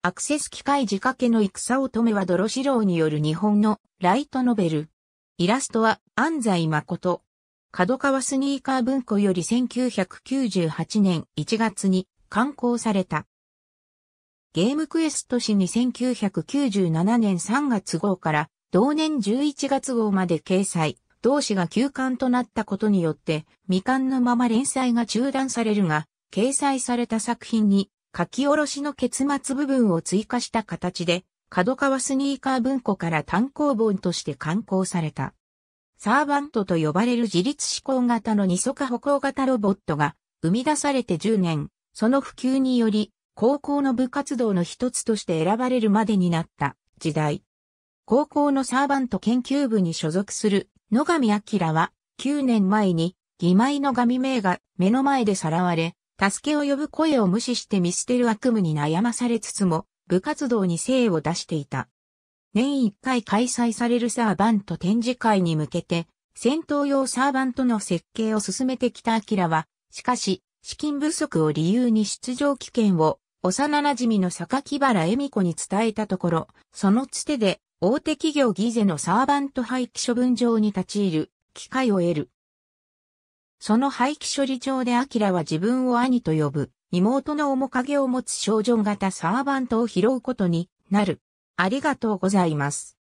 アクセス機械仕掛けの戦乙女は泥四郎による日本のライトノベル。イラストは安西誠。角川スニーカー文庫より1998年1月に刊行された。ゲームクエスト誌に1997年3月号から同年11月号まで掲載。同誌が休刊となったことによって未刊のまま連載が中断されるが、掲載された作品に書き下ろしの結末部分を追加した形で、角川スニーカー文庫から単行本として刊行された。サーバントと呼ばれる自律思考型の二足歩行型ロボットが生み出されて10年、その普及により高校の部活動の一つとして選ばれるまでになった時代。高校のサーバント研究部に所属する野上明は9年前に義妹の神名が目の前でさらわれ、助けを呼ぶ声を無視して見捨てる悪夢に悩まされつつも、部活動に精を出していた。年一回開催されるサーバント展示会に向けて、戦闘用サーバントの設計を進めてきたアキラは、しかし、資金不足を理由に出場危険を、幼馴染の坂木原恵美子に伝えたところ、そのつてで、大手企業ギゼのサーバント廃棄処分場に立ち入る、機会を得る。その廃棄処理場でアキラは自分を兄と呼ぶ、妹の面影を持つ少女型サーバントを拾うことになる。ありがとうございます。